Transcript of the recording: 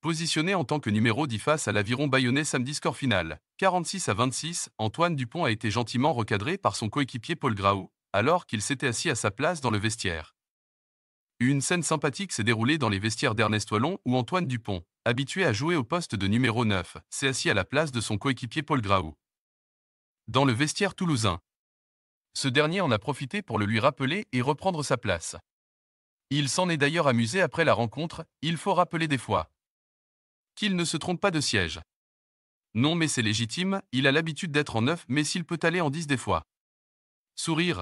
Positionné en tant que numéro 10 face à l'aviron bayonnais samedi score final, 46 à 26, Antoine Dupont a été gentiment recadré par son coéquipier Paul Grau, alors qu'il s'était assis à sa place dans le vestiaire. Une scène sympathique s'est déroulée dans les vestiaires d'Ernest Wallon où Antoine Dupont, habitué à jouer au poste de numéro 9, s'est assis à la place de son coéquipier Paul Grau. Dans le vestiaire toulousain. Ce dernier en a profité pour le lui rappeler et reprendre sa place. Il s'en est d'ailleurs amusé après la rencontre, il faut rappeler des fois, qu'il ne se trompe pas de siège. Non mais c'est légitime, il a l'habitude d'être en neuf mais s'il peut aller en dix des fois. Sourire,